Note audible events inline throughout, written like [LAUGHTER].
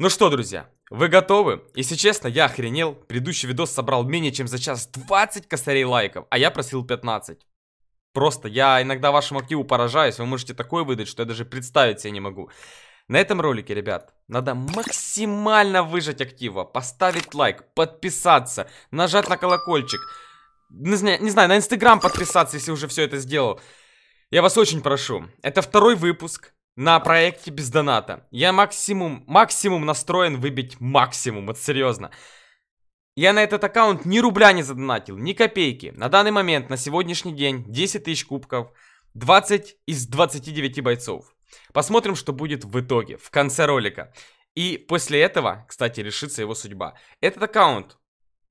Ну что, друзья, вы готовы? Если честно, я охренел. Предыдущий видос собрал менее чем за час 20 косарей лайков, а я просил 15. Просто я иногда вашему активу поражаюсь, вы можете такое выдать, что я даже представить себе не могу. На этом ролике, ребят, надо максимально выжать актива, поставить лайк, подписаться, нажать на колокольчик. Не знаю, не знаю на инстаграм подписаться, если уже все это сделал. Я вас очень прошу. Это второй выпуск на проекте без доната. Я максимум, максимум настроен выбить максимум, вот серьезно. Я на этот аккаунт ни рубля не задонатил, ни копейки. На данный момент, на сегодняшний день, 10 тысяч кубков, 20 из 29 бойцов. Посмотрим, что будет в итоге, в конце ролика. И после этого, кстати, решится его судьба. Этот аккаунт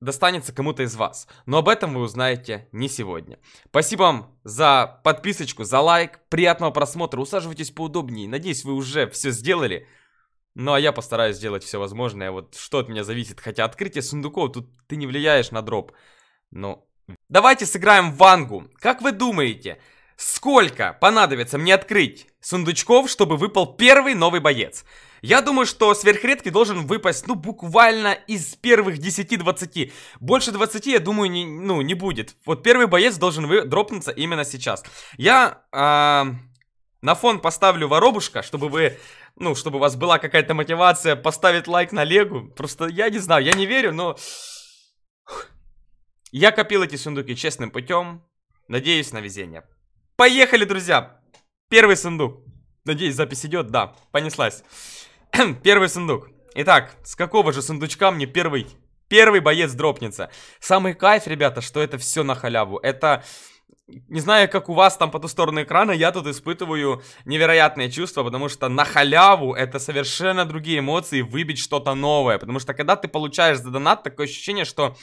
достанется кому-то из вас. Но об этом вы узнаете не сегодня. Спасибо вам за подписочку, за лайк. Приятного просмотра. Усаживайтесь поудобнее. Надеюсь, вы уже все сделали. Ну, а я постараюсь сделать все возможное. Вот что от меня зависит. Хотя открытие сундуков, тут ты не влияешь на дроп. Ну, давайте сыграем в Вангу. Как вы думаете, сколько понадобится мне открыть сундучков, чтобы выпал первый новый боец? Я думаю, что сверхредкий должен выпасть, ну, буквально из первых 10-20. Больше 20, я думаю, не, ну, не будет. Вот первый боец должен вы... дропнуться именно сейчас. Я э, на фон поставлю воробушка, чтобы вы... Ну, чтобы у вас была какая-то мотивация поставить лайк на Легу. Просто я не знаю, я не верю, но... Я копил эти сундуки честным путем. Надеюсь на везение. Поехали, друзья! Первый сундук. Надеюсь, запись идет. Да, понеслась. [CLEARS THROAT] первый сундук. Итак, с какого же сундучка мне первый, первый боец дропнется? Самый кайф, ребята, что это все на халяву. Это... Не знаю, как у вас там по ту сторону экрана, я тут испытываю невероятные чувства, потому что на халяву это совершенно другие эмоции, выбить что-то новое. Потому что когда ты получаешь за донат, такое ощущение, что...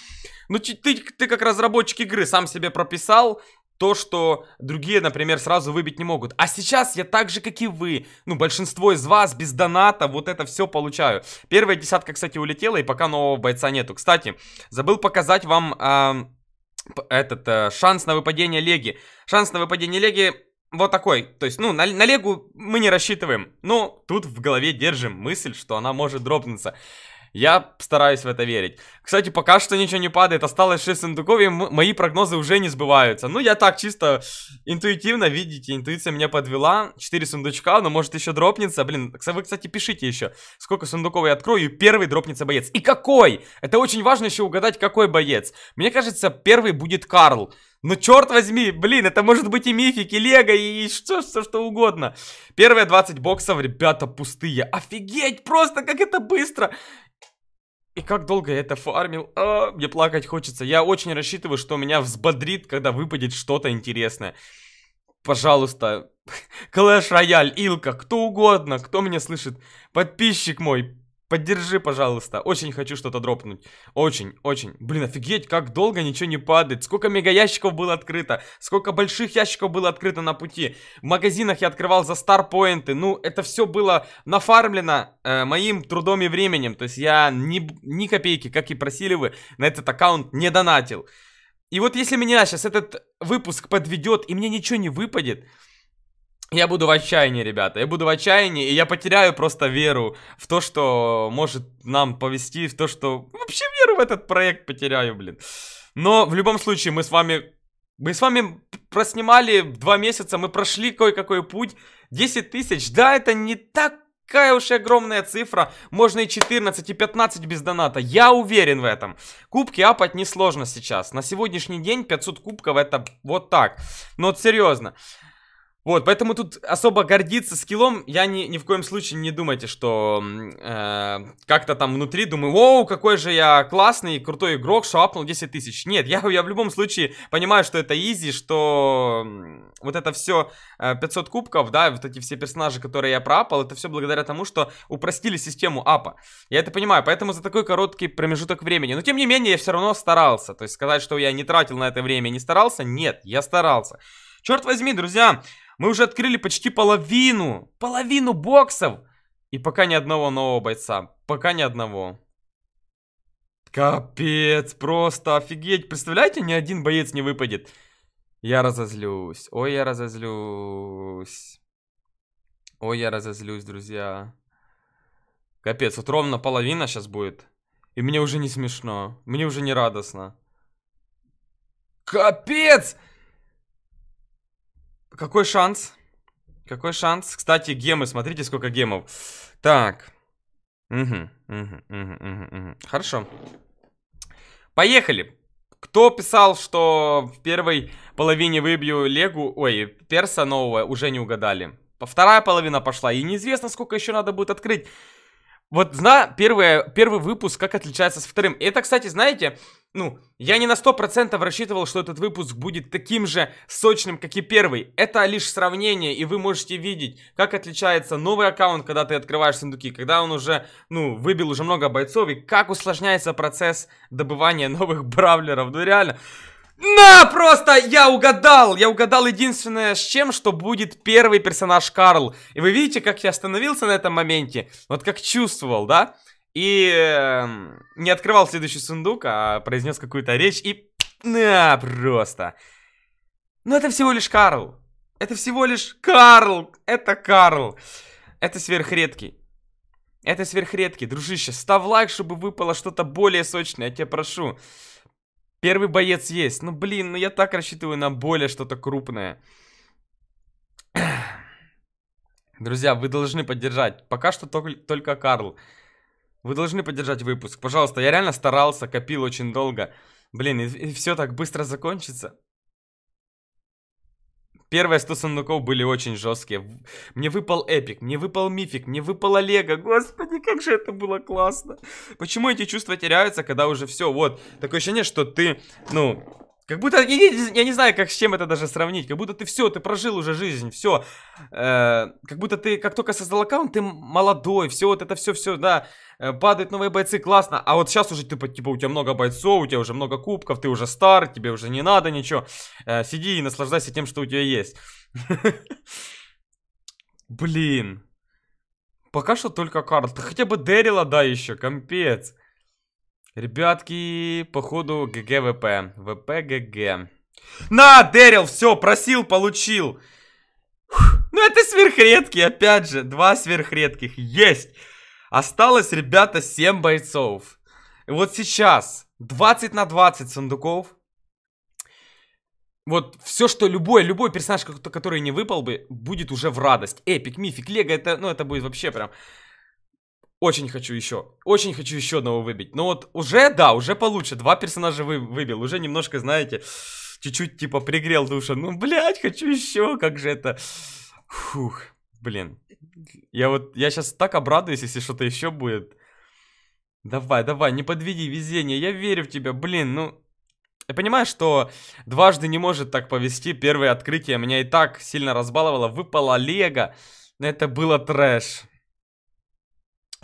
Ну, ты, ты как разработчик игры сам себе прописал то, что другие, например, сразу выбить не могут. А сейчас я так же, как и вы, ну, большинство из вас без доната вот это все получаю. Первая десятка, кстати, улетела, и пока нового бойца нету. Кстати, забыл показать вам э, этот э, шанс на выпадение Леги. Шанс на выпадение Леги вот такой. То есть, ну, на, на Легу мы не рассчитываем, но тут в голове держим мысль, что она может дропнуться. Я стараюсь в это верить. Кстати, пока что ничего не падает. Осталось 6 сундуков, и мои прогнозы уже не сбываются. Ну, я так чисто интуитивно, видите, интуиция меня подвела. 4 сундучка, но может еще дропнется. Блин, вы, кстати, пишите еще, сколько сундуков я открою, первый дропнется боец. И какой? Это очень важно еще угадать, какой боец. Мне кажется, первый будет Карл. Ну, черт возьми, блин, это может быть и мифик, и лего, и, и что, что, что угодно. Первые 20 боксов, ребята, пустые. Офигеть, просто как это быстро. И как долго я это фармил? А, мне плакать хочется. Я очень рассчитываю, что меня взбодрит, когда выпадет что-то интересное. Пожалуйста, [LAUGHS] Clash Royale, Илка, кто угодно, кто меня слышит, подписчик мой, Поддержи, пожалуйста. Очень хочу что-то дропнуть. Очень, очень. Блин, офигеть, как долго ничего не падает. Сколько мега ящиков было открыто. Сколько больших ящиков было открыто на пути. В магазинах я открывал за старпоинты. Ну, это все было нафармлено э, моим трудом и временем. То есть я ни, ни копейки, как и просили вы, на этот аккаунт не донатил. И вот если меня сейчас этот выпуск подведет, и мне ничего не выпадет... Я буду в отчаянии, ребята, я буду в отчаянии, и я потеряю просто веру в то, что может нам повести, в то, что... Вообще веру в этот проект потеряю, блин. Но в любом случае мы с вами... Мы с вами проснимали два месяца, мы прошли кое-какой путь. 10 тысяч, да, это не так Какая уж огромная цифра, можно и 14, и 15 без доната, я уверен в этом. Кубки апать несложно сейчас, на сегодняшний день 500 кубков это вот так, но вот серьезно. Вот, поэтому тут особо гордиться скиллом, я ни, ни в коем случае не думайте, что э, как-то там внутри думаю, воу, какой же я классный, крутой игрок, шапнул 10 тысяч. Нет, [LAUGHS] я, я в любом случае понимаю, что это изи, что вот это все 500 э, кубков, да, вот эти все персонажи, которые я пропал, это все благодаря тому, что упростили систему апа. Я это понимаю, поэтому за такой короткий промежуток времени. Но тем не менее, я все равно старался. То есть сказать, что я не тратил на это время, не старался, нет, я старался. Черт возьми, друзья, мы уже открыли почти половину, половину боксов. И пока ни одного нового бойца. Пока ни одного. Капец, просто офигеть. Представляете, ни один боец не выпадет. Я разозлюсь. Ой, я разозлюсь. Ой, я разозлюсь, друзья. Капец, вот ровно половина сейчас будет. И мне уже не смешно. Мне уже не радостно. Капец! Какой шанс? Какой шанс? Кстати, гемы, смотрите, сколько гемов. Так. Угу, угу, угу, угу, угу. Хорошо. Поехали. Кто писал, что в первой половине выбью Легу, ой, Перса нового, уже не угадали. Вторая половина пошла, и неизвестно, сколько еще надо будет открыть вот зна первое, первый выпуск, как отличается с вторым. Это, кстати, знаете, ну, я не на 100% рассчитывал, что этот выпуск будет таким же сочным, как и первый. Это лишь сравнение, и вы можете видеть, как отличается новый аккаунт, когда ты открываешь сундуки, когда он уже, ну, выбил уже много бойцов, и как усложняется процесс добывания [LAUGHS] новых бравлеров. Ну, реально... На, просто я угадал! Я угадал единственное с чем, что будет первый персонаж Карл. И вы видите, как я остановился на этом моменте? Вот как чувствовал, да? И э, не открывал следующий сундук, а произнес какую-то речь и... На, просто. Но это всего лишь Карл. Это всего лишь Карл. Это Карл. Это сверхредкий. Это сверхредкий, дружище. Ставь лайк, чтобы выпало что-то более сочное, я тебя прошу. Первый боец есть. Ну, блин, ну я так рассчитываю на более что-то крупное. Друзья, вы должны поддержать. Пока что только, только Карл. Вы должны поддержать выпуск. Пожалуйста, я реально старался, копил очень долго. Блин, и, и все так быстро закончится. Первые 100 сундуков были очень жесткие. Мне выпал эпик, мне выпал мифик, мне выпал Олега. Господи, как же это было классно. Почему эти чувства теряются, когда уже все? Вот, такое ощущение, что ты, ну, как будто, я, я, я не знаю, как с чем это даже сравнить. Как будто ты все, ты прожил уже жизнь, все. Э, как будто ты, как только создал аккаунт, ты молодой, все вот это все-все, да. Э, падают новые бойцы, классно. А вот сейчас уже, ты, типа, типа, у тебя много бойцов, у тебя уже много кубков, ты уже стар, тебе уже не надо ничего. Э, сиди и наслаждайся тем, что у тебя есть. [LAUGHS] Блин. Пока что только Карл. Хотя бы Дэрила, да, еще, компец. Ребятки, походу ГГВП. ВП ГГ. На, Дэрил, все, просил, получил. ну это сверхредки, опять же. Два сверхредких. Есть. Осталось, ребята, 7 бойцов. И вот сейчас 20 на 20 сундуков. Вот все, что любой, любой персонаж, который не выпал бы, будет уже в радость. Эпик, мифик, лего, это, ну это будет вообще прям... Очень хочу еще. Очень хочу еще одного выбить. Но ну вот уже, да, уже получше. Два персонажа вы, выбил. Уже немножко, знаете, чуть-чуть типа пригрел душа. Ну, блядь, хочу еще. Как же это... Фух, блин. Я вот, я сейчас так обрадуюсь, если что-то еще будет. Давай, давай, не подведи везение. Я верю в тебя, блин, ну... Я понимаю, что дважды не может так повести. Первое открытие меня и так сильно разбаловало. Выпало Лего. Это было трэш.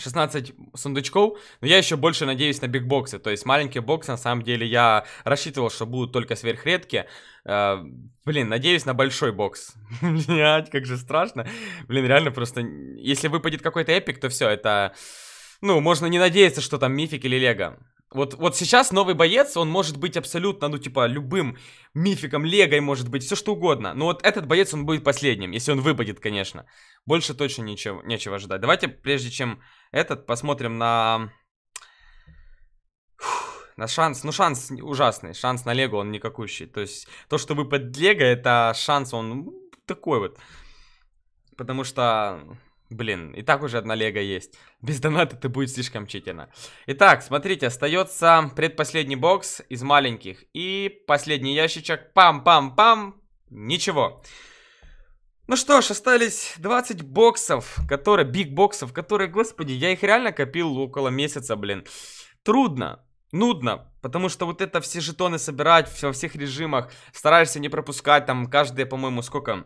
16 сундучков, но я еще больше надеюсь на бигбоксы, то есть маленькие боксы, на самом деле, я рассчитывал, что будут только сверхредкие, э, блин, надеюсь на большой бокс, [LAUGHS] блять, как же страшно, блин, реально просто, если выпадет какой-то эпик, то все, это, ну, можно не надеяться, что там мифик или лего, вот, вот сейчас новый боец, он может быть абсолютно, ну, типа, любым мификом, легой может быть, все что угодно. Но вот этот боец, он будет последним, если он выпадет, конечно. Больше точно ничего, нечего ожидать. Давайте, прежде чем этот, посмотрим на... на шанс, ну шанс ужасный, шанс на лего он никакущий. То есть то, что выпадет лего, это шанс он ну, такой вот. Потому что Блин, и так уже одна лего есть. [LAUGHS] Без доната это будет слишком читено. Итак, смотрите, остается предпоследний бокс из маленьких. И последний ящичек. Пам-пам-пам. Ничего. Ну что ж, остались 20 боксов, которые, биг боксов, которые, господи, я их реально копил около месяца, блин. Трудно, нудно, потому что вот это все жетоны собирать во всех режимах, стараешься не пропускать, там, каждые, по-моему, сколько...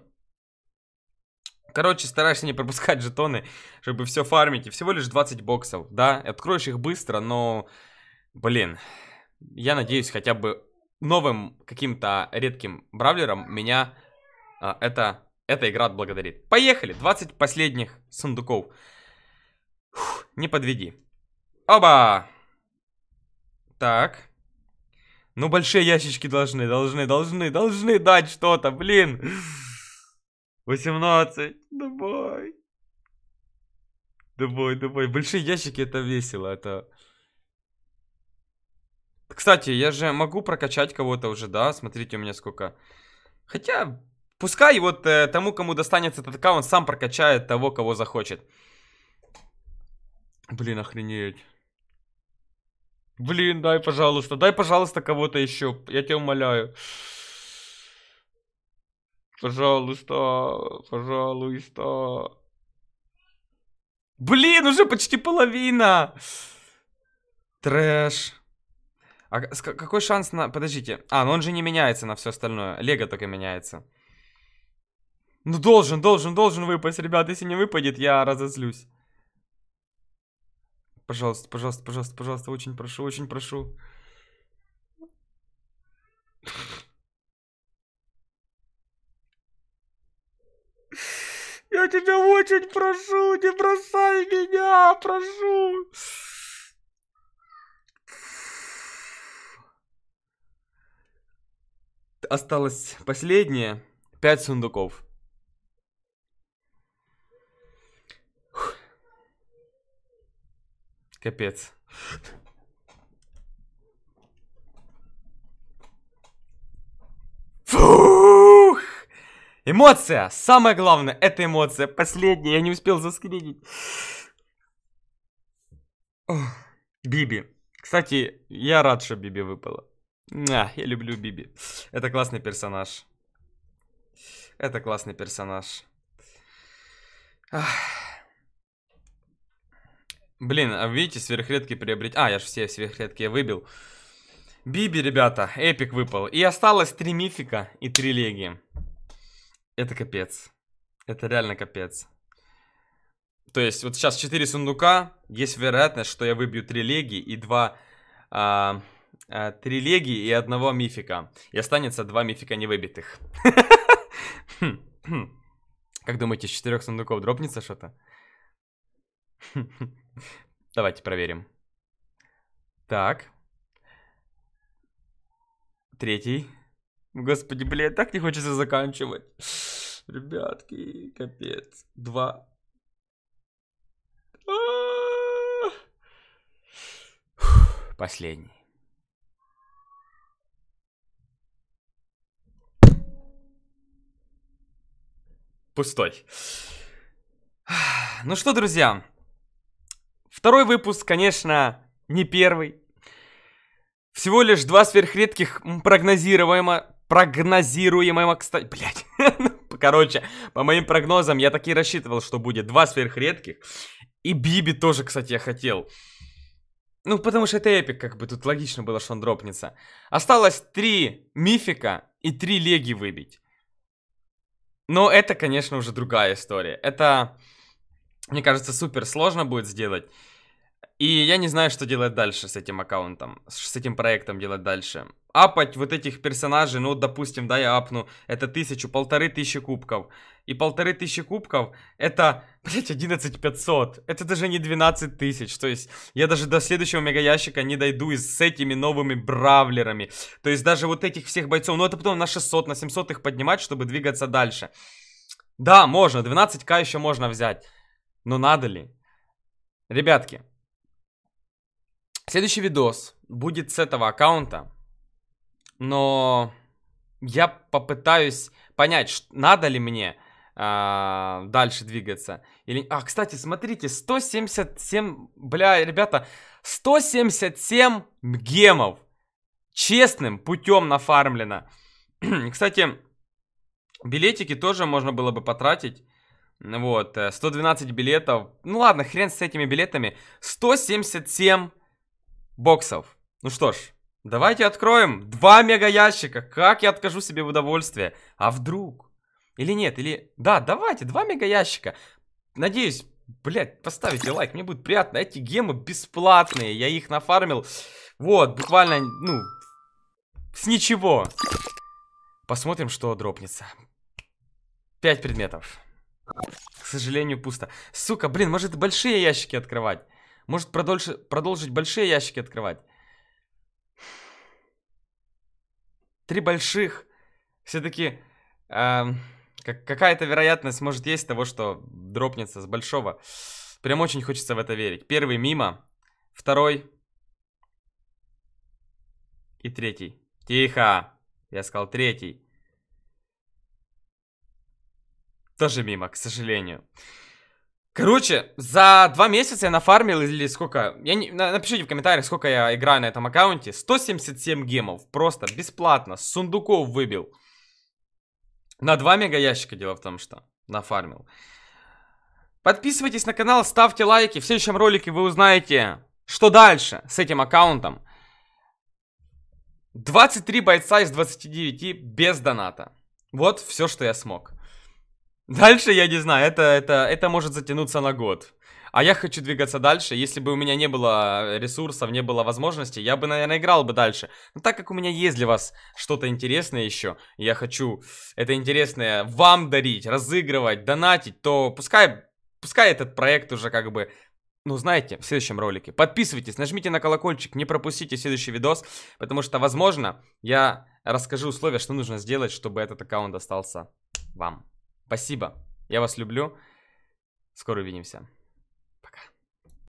Короче, старайся не пропускать жетоны, чтобы все фармить. И всего лишь 20 боксов, да? Откроешь их быстро, но... Блин, я надеюсь, хотя бы новым каким-то редким бравлером меня а, это, эта игра отблагодарит. Поехали! 20 последних сундуков. Фух, не подведи. Оба! Так. Ну, большие ящички должны, должны, должны, должны дать что-то, блин. Блин. 18. давай, давай, давай, Большие ящики это весело. Это... Кстати, я же могу прокачать кого-то уже, да? Смотрите, у меня сколько. Хотя, пускай вот э, тому, кому достанется этот аккаунт, сам прокачает того, кого захочет. Блин, охренеть. Блин, дай, пожалуйста, дай, пожалуйста, кого-то еще. Я тебя умоляю. Пожалуйста, пожалуйста. Блин, уже почти половина. Трэш. А какой шанс на... Подождите. А, ну он же не меняется на все остальное. Лего только меняется. Ну должен, должен, должен выпасть, ребят. Если не выпадет, я разозлюсь. Пожалуйста, пожалуйста, пожалуйста, пожалуйста. Очень прошу, очень прошу. Я тебя очень прошу, не бросай меня, прошу. Осталось последнее. Пять сундуков. Капец. Эмоция! Самое главное, это эмоция. Последняя, я не успел заскринить. Биби. Кстати, я рад, что Биби выпала. А, я люблю Биби. Это классный персонаж. Это классный персонаж. Ах. Блин, а видите, сверхредки приобрет... А, я же все сверхредки выбил. Биби, ребята, эпик выпал. И осталось три мифика и три легии. Это капец. Это реально капец. То есть вот сейчас 4 сундука, есть вероятность, что я выбью 3 леги и 2... А, а, 3 леги и одного мифика. И останется 2 мифика невыбитых. Хм. Как думаете, из 4 сундуков дропнется что-то? Давайте проверим. Так. Третий. Господи, бля, так не хочется заканчивать. [SIGHS] Ребятки, капец. Два. Последний. Пустой. [SIGHS] Ну что, друзья, второй выпуск, конечно, не первый. Всего лишь два сверхредких прогнозируемо прогнозируемого, кстати, блядь, [LAUGHS] ну, короче, по моим прогнозам я таки рассчитывал, что будет два сверхредких, и Биби тоже, кстати, я хотел. Ну, потому что это эпик, как бы, тут логично было, что он дропнется. Осталось три мифика и три леги выбить. Но это, конечно, уже другая история. Это, мне кажется, супер сложно будет сделать. И я не знаю, что делать дальше с этим аккаунтом, с этим проектом делать дальше. Апать вот этих персонажей, ну, вот допустим, да, я апну, это тысячу, полторы тысячи кубков. И полторы тысячи кубков, это, блядь, 11 500. Это даже не 12 тысяч. То есть, я даже до следующего мегаящика не дойду и с этими новыми бравлерами. То есть, даже вот этих всех бойцов, ну, это потом на 600, на 700 их поднимать, чтобы двигаться дальше. Да, можно, 12к еще можно взять. Но надо ли? Ребятки, Следующий видос будет с этого аккаунта, но я попытаюсь понять, надо ли мне а, дальше двигаться. Или... А, кстати, смотрите, 177, бля, ребята, 177 мгемов честным путем нафармлено. [CLEARS THROAT] кстати, билетики тоже можно было бы потратить. Вот, 112 э, билетов. Ну ладно, хрен с этими билетами. 177 боксов. Ну что ж, давайте откроем два мега ящика. Как я откажу себе в удовольствие? А вдруг? Или нет, или... Да, давайте, два мега ящика. Надеюсь, блядь, поставите лайк, мне будет приятно. Эти гемы бесплатные, я их нафармил. Вот, буквально, ну, с ничего. Посмотрим, что дропнется. Пять предметов. К сожалению, пусто. Сука, блин, может большие ящики открывать? Может продольше, продолжить большие ящики открывать? Три больших. Все-таки э, эм, как, какая-то вероятность может есть того, что дропнется с большого. Прям очень хочется в это верить. Первый мимо. Второй. И третий. Тихо. Я сказал третий. Тоже мимо, к сожалению. Короче, за два месяца я нафармил или сколько... Я не... Напишите в комментариях, сколько я играю на этом аккаунте. 177 гемов. Просто бесплатно. С сундуков выбил. На два мега ящика дело в том, что нафармил. Подписывайтесь на канал, ставьте лайки. В следующем ролике вы узнаете, что дальше с этим аккаунтом. 23 бойца из 29 без доната. Вот все, что я смог. Дальше я не знаю, это, это, это может затянуться на год. А я хочу двигаться дальше. Если бы у меня не было э, ресурсов, не было возможности, я бы, наверное, играл бы дальше. Но так как у меня есть для вас что-то интересное еще, я хочу это интересное вам дарить, разыгрывать, донатить, то пускай, пускай этот проект уже как бы ну, знаете, в следующем ролике. Подписывайтесь, нажмите на колокольчик, не пропустите следующий видос, потому что, возможно, я расскажу условия, что нужно сделать, чтобы этот аккаунт остался вам. Спасибо. Я вас люблю. Скоро увидимся.